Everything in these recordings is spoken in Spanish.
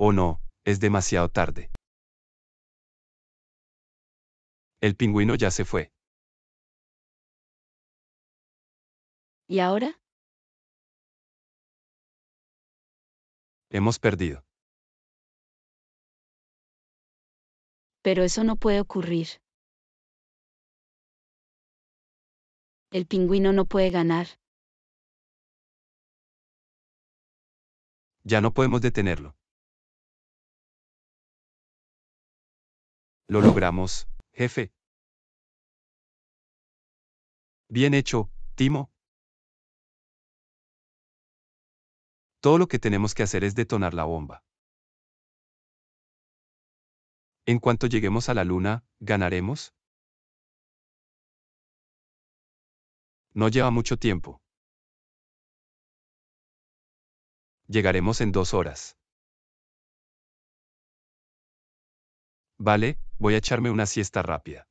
O oh, no, es demasiado tarde. El pingüino ya se fue. ¿Y ahora? Hemos perdido. Pero eso no puede ocurrir. El pingüino no puede ganar. Ya no podemos detenerlo. Lo logramos, jefe. Bien hecho, Timo. Todo lo que tenemos que hacer es detonar la bomba. En cuanto lleguemos a la luna, ¿ganaremos? No lleva mucho tiempo. Llegaremos en dos horas. Vale, voy a echarme una siesta rápida.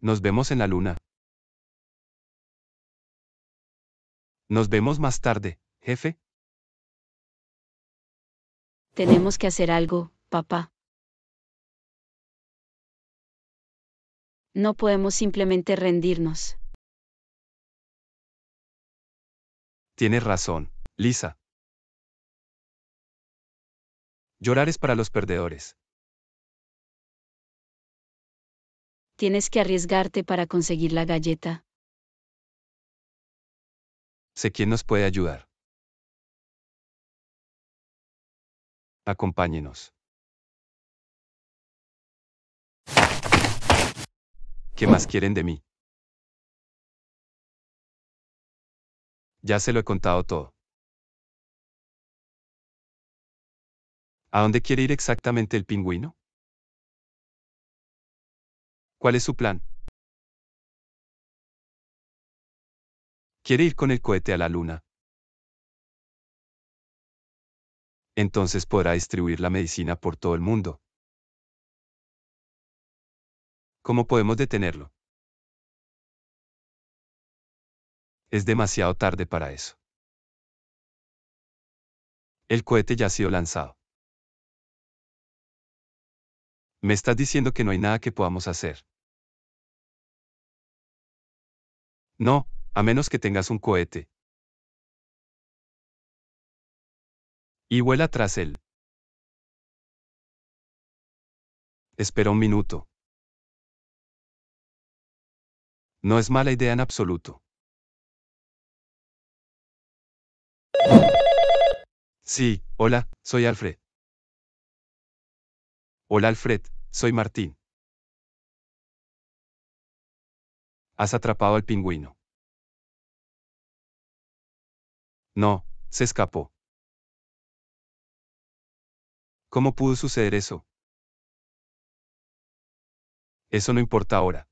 Nos vemos en la luna. Nos vemos más tarde, jefe. Tenemos que hacer algo, papá. No podemos simplemente rendirnos. Tienes razón, Lisa. Llorar es para los perdedores. Tienes que arriesgarte para conseguir la galleta. Sé quién nos puede ayudar. Acompáñenos. ¿Qué más quieren de mí? Ya se lo he contado todo. ¿A dónde quiere ir exactamente el pingüino? ¿Cuál es su plan? Quiere ir con el cohete a la luna. Entonces podrá distribuir la medicina por todo el mundo. ¿Cómo podemos detenerlo? Es demasiado tarde para eso. El cohete ya ha sido lanzado. Me estás diciendo que no hay nada que podamos hacer. No, a menos que tengas un cohete. Y vuela tras él. Espera un minuto. No es mala idea en absoluto. Sí, hola, soy Alfred. Hola Alfred, soy Martín. Has atrapado al pingüino. No, se escapó. ¿Cómo pudo suceder eso? Eso no importa ahora.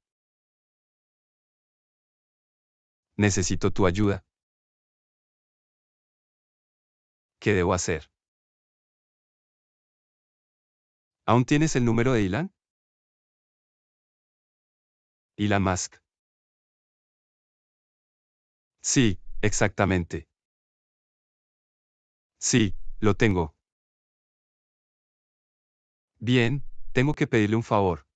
Necesito tu ayuda. ¿Qué debo hacer? ¿Aún tienes el número de Ilan? Ilan Musk. Sí, exactamente. Sí, lo tengo. Bien, tengo que pedirle un favor.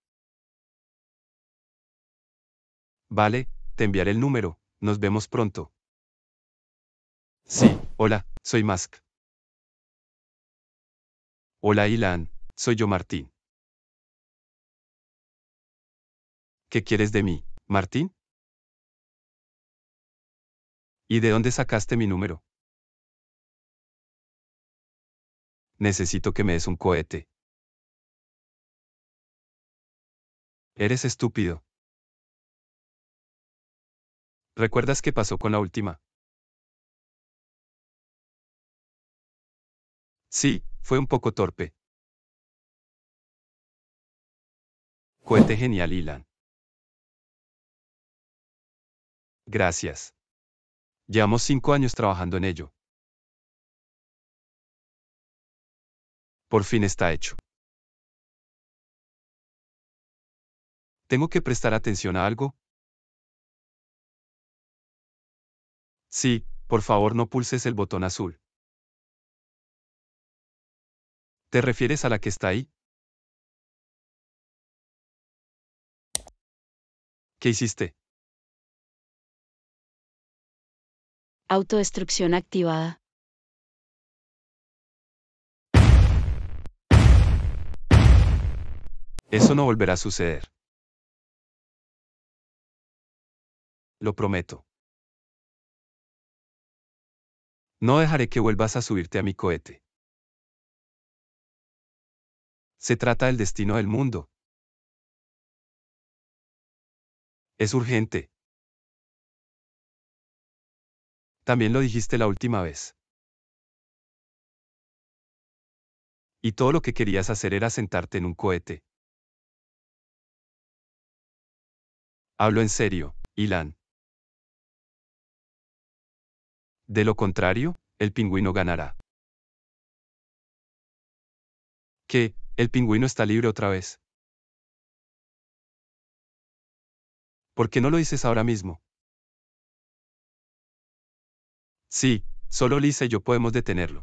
Vale, te enviaré el número, nos vemos pronto. Sí, hola, soy Musk. Hola Ilan, soy yo Martín. ¿Qué quieres de mí, Martín? ¿Y de dónde sacaste mi número? Necesito que me des un cohete. Eres estúpido. ¿Recuerdas qué pasó con la última? Sí, fue un poco torpe. Cohete genial, Ilan. Gracias. Llevamos cinco años trabajando en ello. Por fin está hecho. ¿Tengo que prestar atención a algo? Sí, por favor no pulses el botón azul. ¿Te refieres a la que está ahí? ¿Qué hiciste? Autodestrucción activada. Eso no volverá a suceder. Lo prometo. No dejaré que vuelvas a subirte a mi cohete. Se trata del destino del mundo. Es urgente. También lo dijiste la última vez. Y todo lo que querías hacer era sentarte en un cohete. Hablo en serio, Ilan. De lo contrario, el pingüino ganará. ¿Qué? ¿El pingüino está libre otra vez? ¿por qué no lo dices ahora mismo? Sí, solo Lisa y yo podemos detenerlo.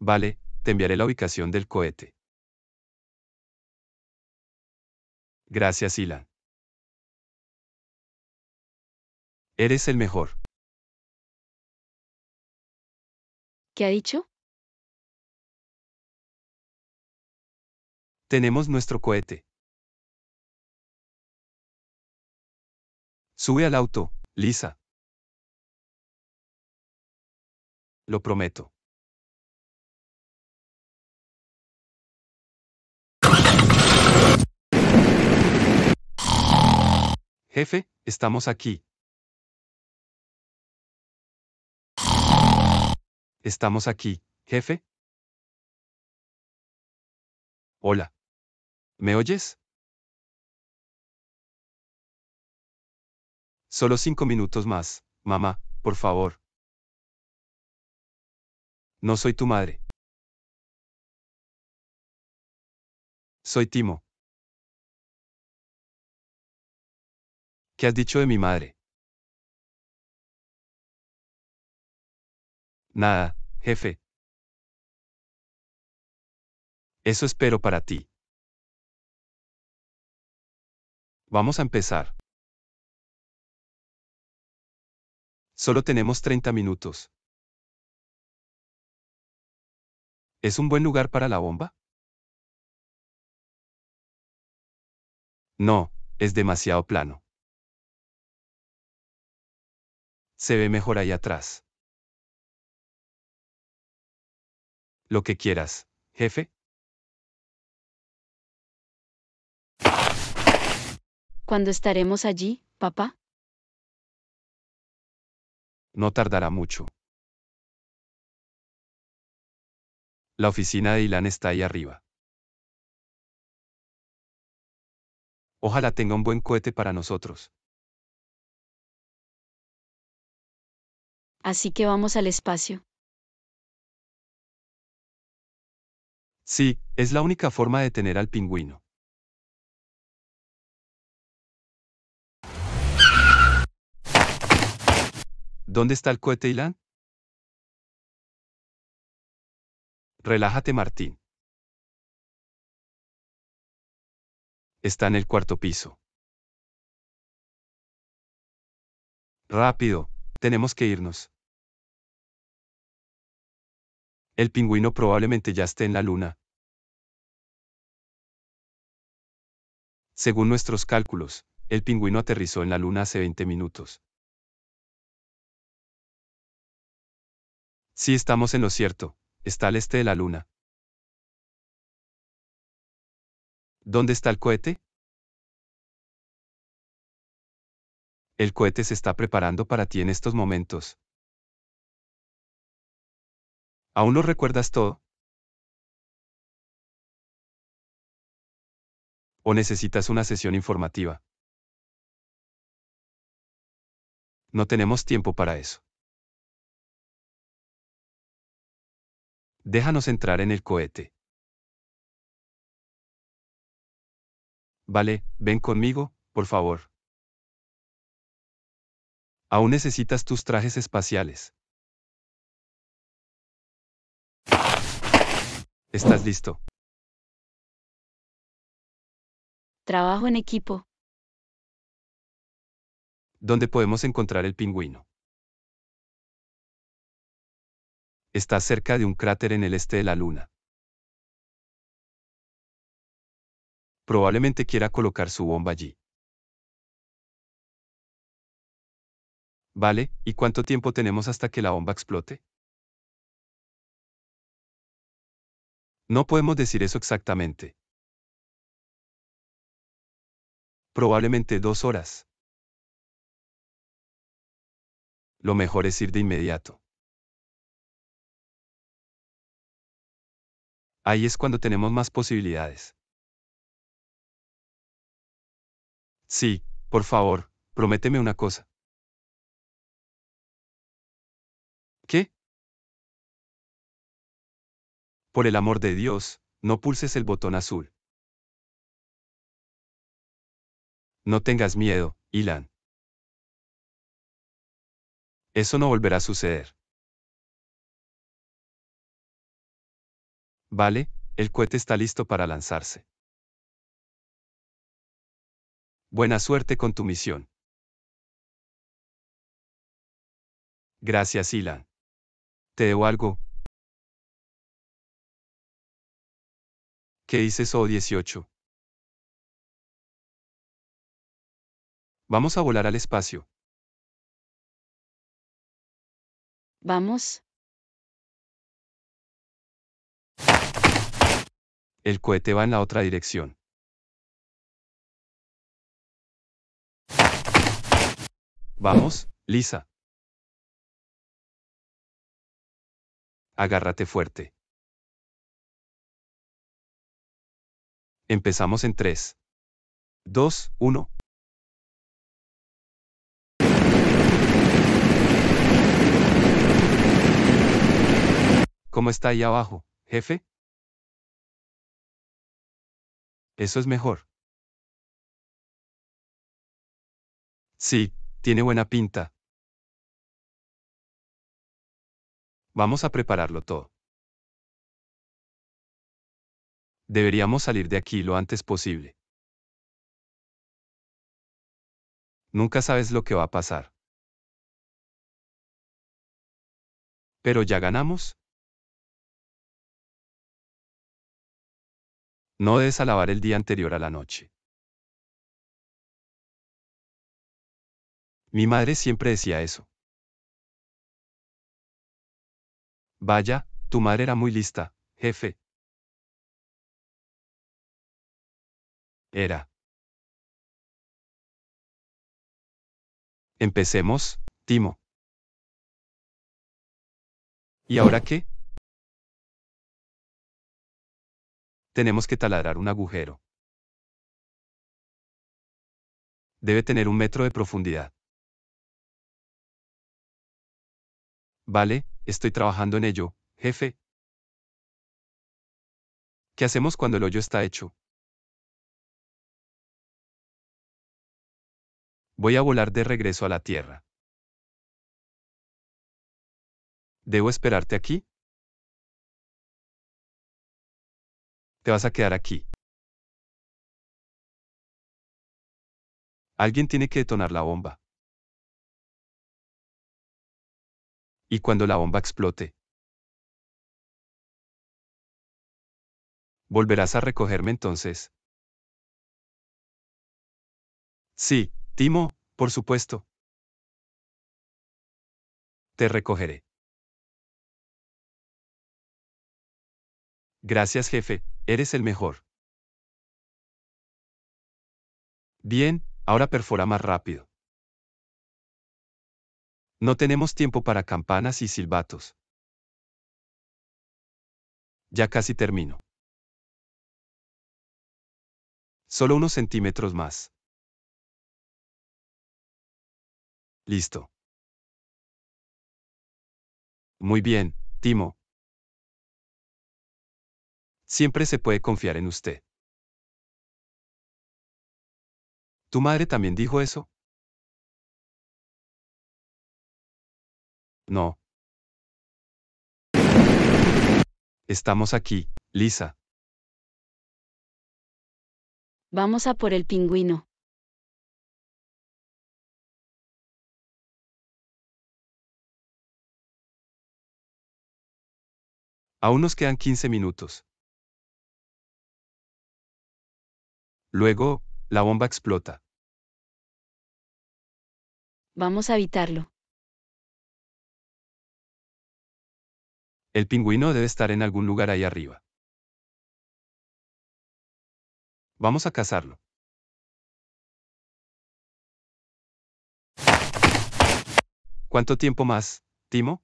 Vale, te enviaré la ubicación del cohete. Gracias, Ilan. Eres el mejor. ¿Qué ha dicho? Tenemos nuestro cohete. Sube al auto, Lisa. Lo prometo. Jefe, estamos aquí. Estamos aquí, jefe. Hola. ¿Me oyes? Solo cinco minutos más, mamá, por favor. No soy tu madre. Soy Timo. ¿Qué has dicho de mi madre? Nada, jefe. Eso espero para ti. Vamos a empezar. Solo tenemos 30 minutos. ¿Es un buen lugar para la bomba? No, es demasiado plano. Se ve mejor ahí atrás. Lo que quieras, jefe. ¿Cuándo estaremos allí, papá? No tardará mucho. La oficina de Ilan está ahí arriba. Ojalá tenga un buen cohete para nosotros. Así que vamos al espacio. Sí, es la única forma de tener al pingüino. ¿Dónde está el cohete, Ilan? Relájate, Martín. Está en el cuarto piso. Rápido, tenemos que irnos. El pingüino probablemente ya esté en la luna. Según nuestros cálculos, el pingüino aterrizó en la luna hace 20 minutos. Sí estamos en lo cierto, está al este de la Luna. ¿Dónde está el cohete? El cohete se está preparando para ti en estos momentos. ¿Aún lo recuerdas todo? ¿O necesitas una sesión informativa? No tenemos tiempo para eso. Déjanos entrar en el cohete. Vale, ven conmigo, por favor. Aún necesitas tus trajes espaciales. ¿Estás listo? Trabajo en equipo. ¿Dónde podemos encontrar el pingüino? está cerca de un cráter en el este de la Luna. Probablemente quiera colocar su bomba allí. Vale, ¿y cuánto tiempo tenemos hasta que la bomba explote? No podemos decir eso exactamente. Probablemente dos horas. Lo mejor es ir de inmediato. Ahí es cuando tenemos más posibilidades. Sí, por favor, prométeme una cosa. ¿Qué? Por el amor de Dios, no pulses el botón azul. No tengas miedo, Ilan. Eso no volverá a suceder. Vale, el cohete está listo para lanzarse. Buena suerte con tu misión. Gracias, Ilan. ¿Te debo algo? ¿Qué dices, O18? Vamos a volar al espacio. Vamos. el cohete va en la otra dirección. Vamos, Lisa. Agárrate fuerte. Empezamos en 3. 2, 1. ¿Cómo está ahí abajo, jefe? eso es mejor. Sí, tiene buena pinta. Vamos a prepararlo todo. Deberíamos salir de aquí lo antes posible. Nunca sabes lo que va a pasar. Pero ya ganamos. No debes alabar el día anterior a la noche. Mi madre siempre decía eso. Vaya, tu madre era muy lista, jefe. Era. Empecemos, Timo. ¿Y ahora qué? tenemos que taladrar un agujero. Debe tener un metro de profundidad. Vale, estoy trabajando en ello, jefe. ¿Qué hacemos cuando el hoyo está hecho? Voy a volar de regreso a la Tierra. ¿Debo esperarte aquí? te vas a quedar aquí. Alguien tiene que detonar la bomba. Y cuando la bomba explote, ¿volverás a recogerme entonces? Sí, Timo, por supuesto. Te recogeré. Gracias jefe, eres el mejor. Bien, ahora perfora más rápido. No tenemos tiempo para campanas y silbatos. Ya casi termino. Solo unos centímetros más. Listo. Muy bien, Timo, Siempre se puede confiar en usted. ¿Tu madre también dijo eso? No. Estamos aquí, Lisa. Vamos a por el pingüino. Aún nos quedan 15 minutos. Luego, la bomba explota. Vamos a evitarlo. El pingüino debe estar en algún lugar ahí arriba. Vamos a cazarlo. ¿Cuánto tiempo más, Timo?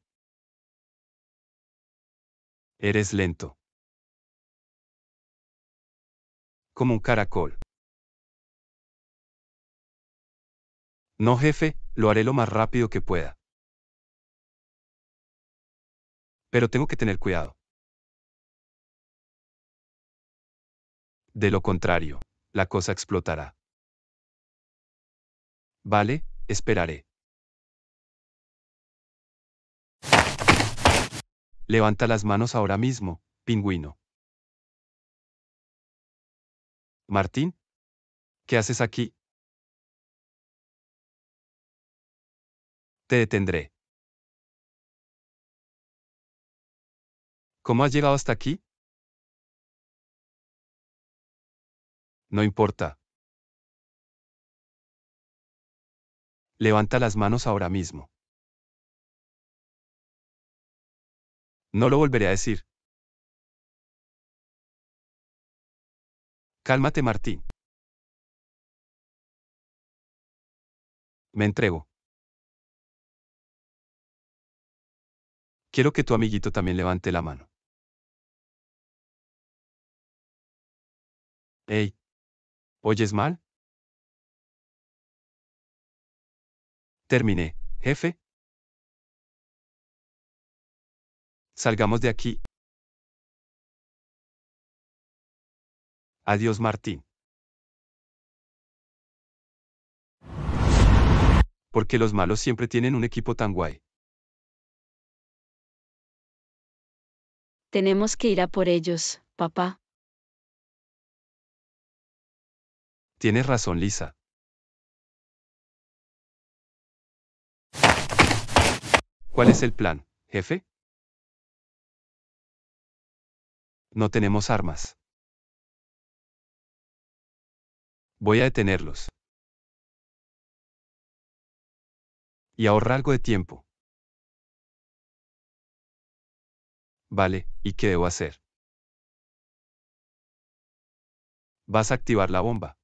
Eres lento. como un caracol. No, jefe, lo haré lo más rápido que pueda. Pero tengo que tener cuidado. De lo contrario, la cosa explotará. Vale, esperaré. Levanta las manos ahora mismo, pingüino. Martín, ¿qué haces aquí? Te detendré. ¿Cómo has llegado hasta aquí? No importa. Levanta las manos ahora mismo. No lo volveré a decir. Cálmate, Martín. Me entrego. Quiero que tu amiguito también levante la mano. ¡Ey! ¿Oyes mal? Terminé, jefe. Salgamos de aquí. Adiós Martín. Porque los malos siempre tienen un equipo tan guay. Tenemos que ir a por ellos, papá. Tienes razón, Lisa. ¿Cuál es el plan, jefe? No tenemos armas. voy a detenerlos. Y ahorrar algo de tiempo. Vale, ¿y qué debo hacer? Vas a activar la bomba.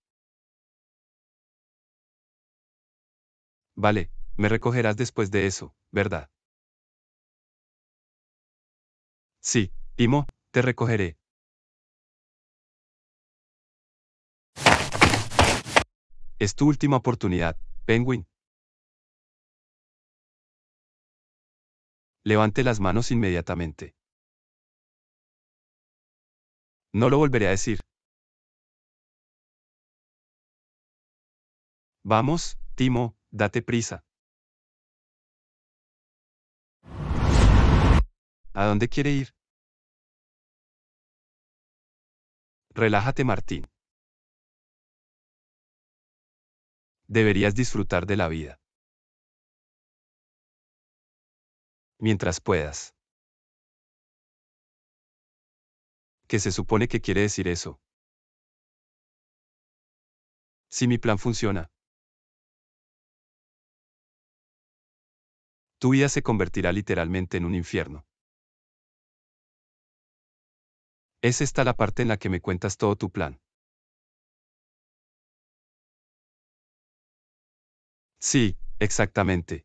Vale, me recogerás después de eso, ¿verdad? Sí, Timo, te recogeré. Es tu última oportunidad, Penguin. Levante las manos inmediatamente. No lo volveré a decir. Vamos, Timo, date prisa. ¿A dónde quiere ir? Relájate, Martín. deberías disfrutar de la vida. Mientras puedas. ¿Qué se supone que quiere decir eso? Si mi plan funciona. Tu vida se convertirá literalmente en un infierno. Es esta la parte en la que me cuentas todo tu plan. Sí, exactamente.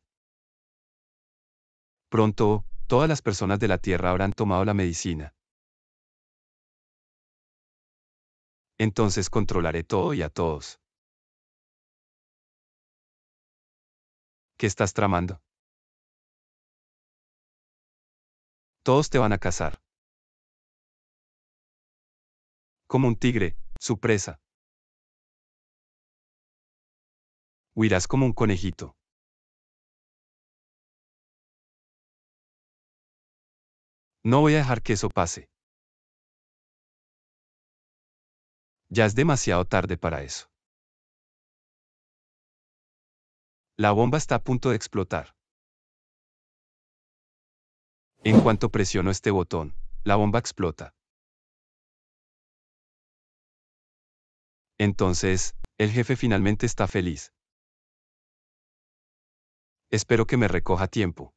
Pronto, todas las personas de la Tierra habrán tomado la medicina. Entonces controlaré todo y a todos. ¿Qué estás tramando? Todos te van a cazar. Como un tigre, su presa. huirás como un conejito. No voy a dejar que eso pase. Ya es demasiado tarde para eso. La bomba está a punto de explotar. En cuanto presiono este botón, la bomba explota. Entonces, el jefe finalmente está feliz. Espero que me recoja tiempo.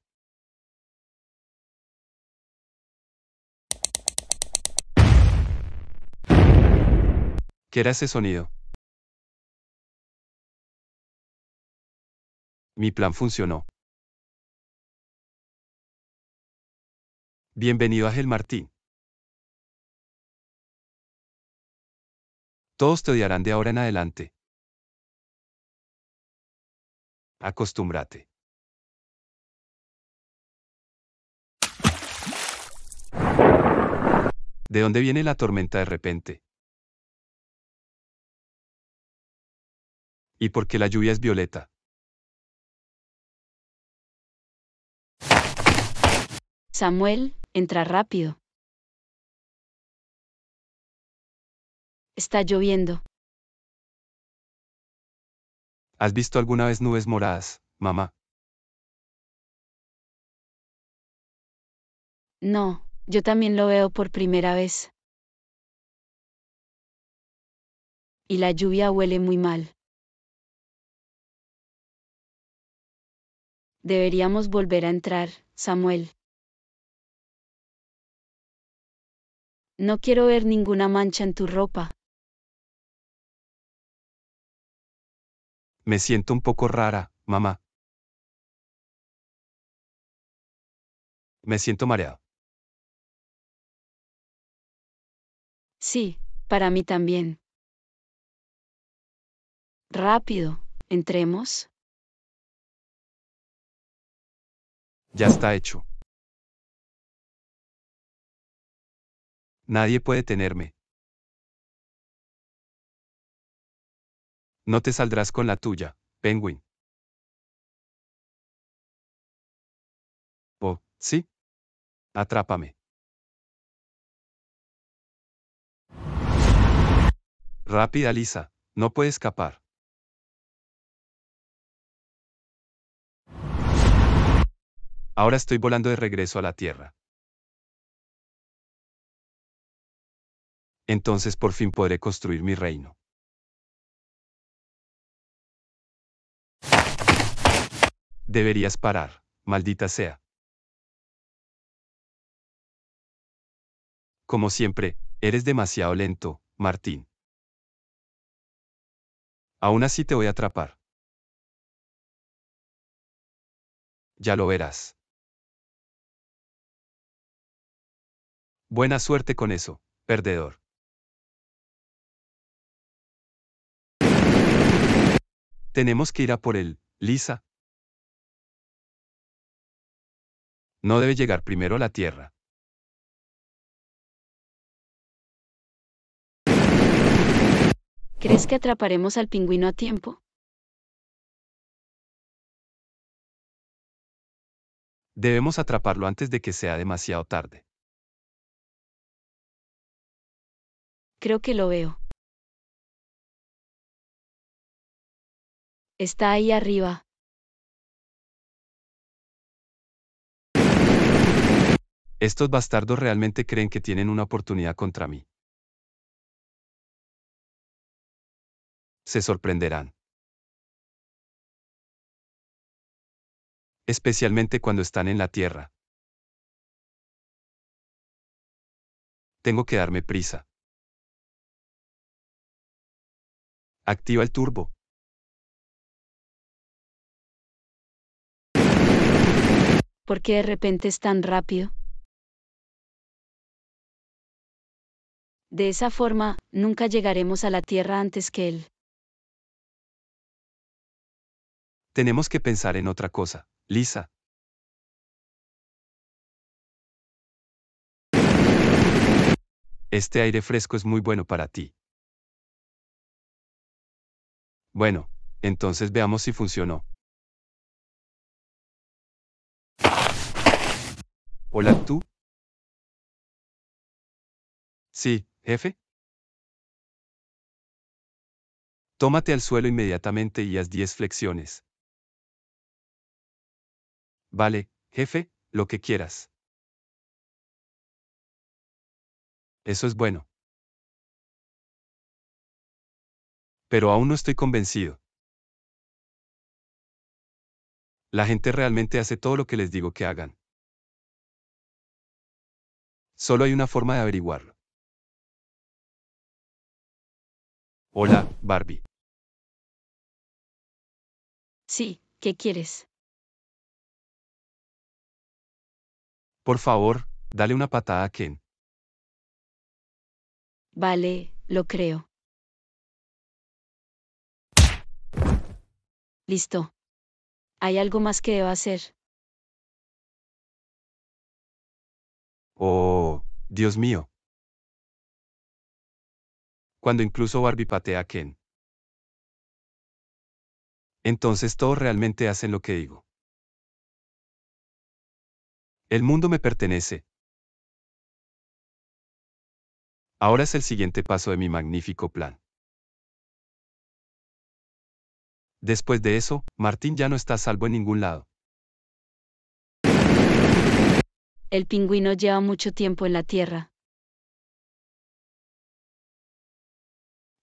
¿Qué era ese sonido? Mi plan funcionó. Bienvenido a Gel Martín. Todos te odiarán de ahora en adelante. Acostúmbrate. ¿De dónde viene la tormenta de repente? ¿Y por qué la lluvia es violeta? Samuel, entra rápido. Está lloviendo. ¿Has visto alguna vez nubes moradas, mamá? No, yo también lo veo por primera vez. Y la lluvia huele muy mal. Deberíamos volver a entrar, Samuel. No quiero ver ninguna mancha en tu ropa. Me siento un poco rara, mamá. Me siento mareado. Sí, para mí también. Rápido, entremos. Ya está hecho. Nadie puede tenerme. No te saldrás con la tuya, Penguin. Oh, sí. Atrápame. Rápida Lisa, no puede escapar. Ahora estoy volando de regreso a la Tierra. Entonces por fin podré construir mi reino. Deberías parar, maldita sea. Como siempre, eres demasiado lento, Martín. Aún así te voy a atrapar. Ya lo verás. Buena suerte con eso, perdedor. Tenemos que ir a por él, Lisa. No debe llegar primero a la Tierra. ¿Crees que atraparemos al pingüino a tiempo? Debemos atraparlo antes de que sea demasiado tarde. Creo que lo veo. Está ahí arriba. Estos bastardos realmente creen que tienen una oportunidad contra mí. se sorprenderán. Especialmente cuando están en la tierra. Tengo que darme prisa. Activa el turbo. ¿Por qué de repente es tan rápido? De esa forma, nunca llegaremos a la Tierra antes que Él. Tenemos que pensar en otra cosa, Lisa. Este aire fresco es muy bueno para ti. Bueno, entonces veamos si funcionó. Hola, ¿tú? Sí, jefe. Tómate al suelo inmediatamente y haz 10 flexiones. Vale, jefe, lo que quieras. Eso es bueno. Pero aún no estoy convencido. La gente realmente hace todo lo que les digo que hagan. Solo hay una forma de averiguarlo. Hola, Barbie. Sí, ¿qué quieres? Por favor, dale una patada a Ken. Vale, lo creo. Listo. ¿Hay algo más que deba hacer? Oh, Dios mío. Cuando incluso Barbie patea a Ken. Entonces todos realmente hacen lo que digo. El mundo me pertenece. Ahora es el siguiente paso de mi magnífico plan. Después de eso, Martín ya no está salvo en ningún lado. El pingüino lleva mucho tiempo en la Tierra.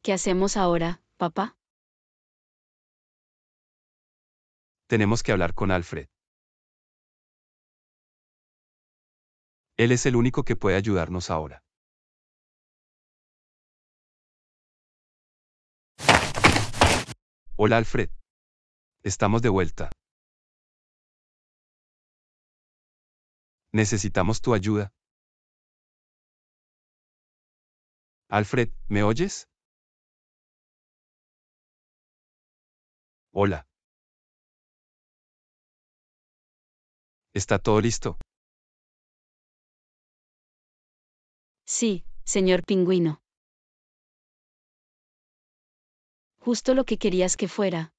¿Qué hacemos ahora, papá? Tenemos que hablar con Alfred. Él es el único que puede ayudarnos ahora. Hola Alfred. Estamos de vuelta. Necesitamos tu ayuda. Alfred, ¿me oyes? Hola. ¿Está todo listo? Sí, señor pingüino. Justo lo que querías que fuera.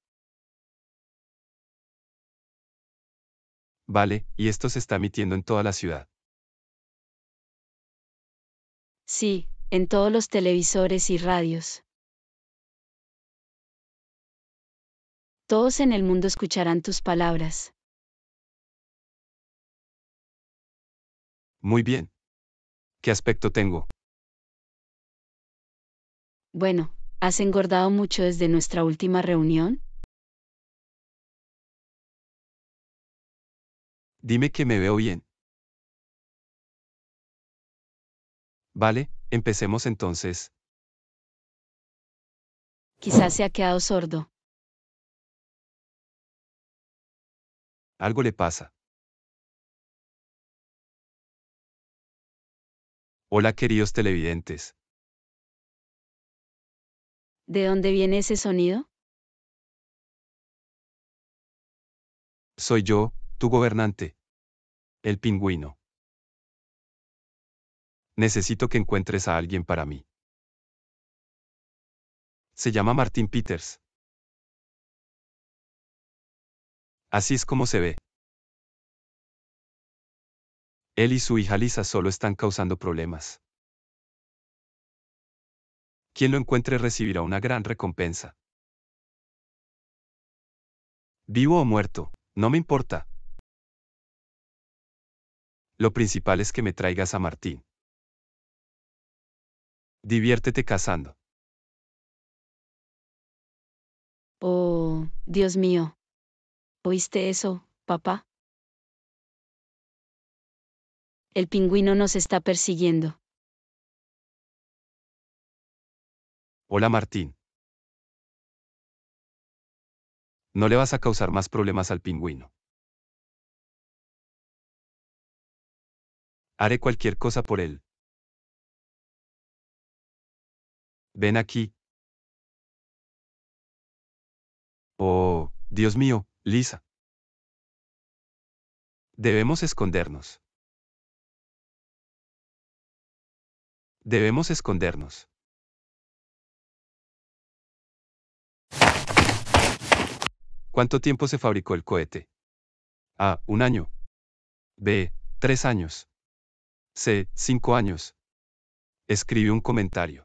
Vale, y esto se está emitiendo en toda la ciudad. Sí, en todos los televisores y radios. Todos en el mundo escucharán tus palabras. Muy bien, ¿Qué aspecto tengo? Bueno, ¿has engordado mucho desde nuestra última reunión? Dime que me veo bien. Vale, empecemos entonces. Quizás se ha quedado sordo. Algo le pasa. Hola queridos televidentes. ¿De dónde viene ese sonido? Soy yo, tu gobernante. El pingüino. Necesito que encuentres a alguien para mí. Se llama Martin Peters. Así es como se ve. Él y su hija Lisa solo están causando problemas. Quien lo encuentre recibirá una gran recompensa. Vivo o muerto, no me importa. Lo principal es que me traigas a Martín. Diviértete cazando. Oh, Dios mío. ¿Oíste eso, papá? el pingüino nos está persiguiendo. Hola Martín. No le vas a causar más problemas al pingüino. Haré cualquier cosa por él. Ven aquí. Oh, Dios mío, Lisa. Debemos escondernos. Debemos escondernos. ¿Cuánto tiempo se fabricó el cohete? A. Un año. B. Tres años. C. Cinco años. Escribe un comentario.